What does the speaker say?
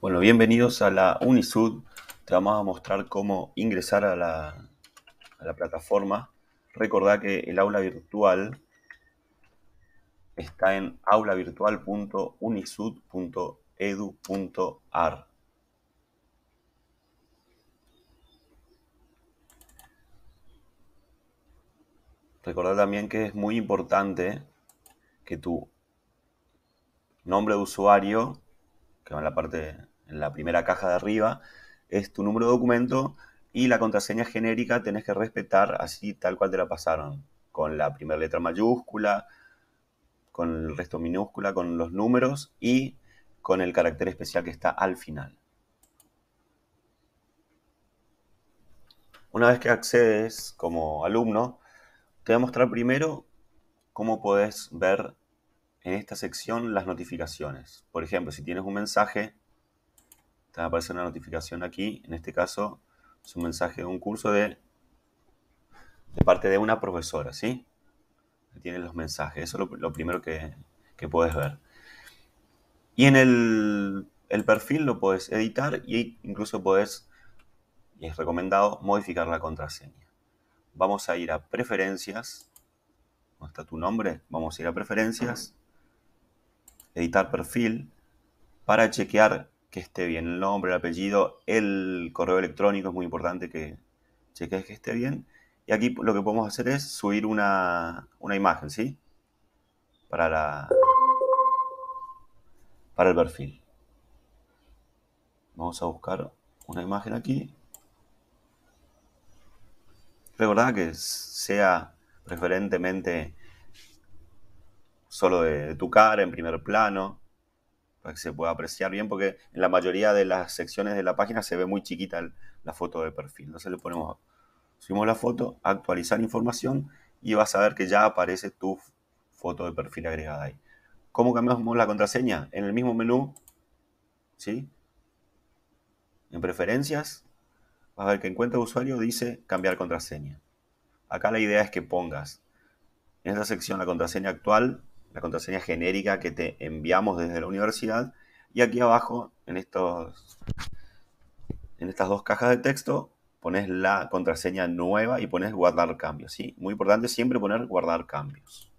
Bueno, bienvenidos a la Unisud. Te vamos a mostrar cómo ingresar a la, plataforma. Recordá que el aula virtual está en aulavirtual.unisud.edu.ar. Recordá también que es muy importante que tu nombre de usuario que va en la parte, en la primera caja de arriba, es tu número de documento y la contraseña genérica tenés que respetar así tal cual te la pasaron, con la primera letra mayúscula, con el resto minúscula, con los números y con el carácter especial que está al final. Una vez que accedes como alumno, te voy a mostrar primero cómo podés ver en esta sección las notificaciones. Por ejemplo, si tienes un mensaje, te va a aparecer una notificación aquí. En este caso, es un mensaje de un curso de, de parte de una profesora, ¿sí? Tienes los mensajes. Eso es lo, primero que, puedes ver. Y en el, perfil lo puedes editar e incluso puedes, y es recomendado, modificar la contraseña. Vamos a ir a preferencias. ¿Dónde está tu nombre? Vamos a ir a preferencias editar perfil para chequear que esté bien el nombre, el apellido, el correo electrónico, es muy importante que cheques que esté bien. Y aquí lo que podemos hacer es subir una, imagen, ¿sí? Para, la, para el perfil. Vamos a buscar una imagen aquí. Recordad que sea preferentemente solo de, tu cara en primer plano, para que se pueda apreciar bien, porque en la mayoría de las secciones de la página se ve muy chiquita la foto de perfil. Entonces le ponemos, subimos la foto, actualizar información y vas a ver que ya aparece tu foto de perfil agregada ahí. ¿Cómo cambiamos la contraseña? En el mismo menú, ¿sí? En preferencias, vas a ver que en cuenta de usuario dice cambiar contraseña. Acá la idea es que pongas en esta sección la contraseña actual la contraseña genérica que te enviamos desde la universidad. Y aquí abajo, en, estos, en estas dos cajas de texto, pones la contraseña nueva y pones guardar cambios. ¿sí? Muy importante siempre poner guardar cambios.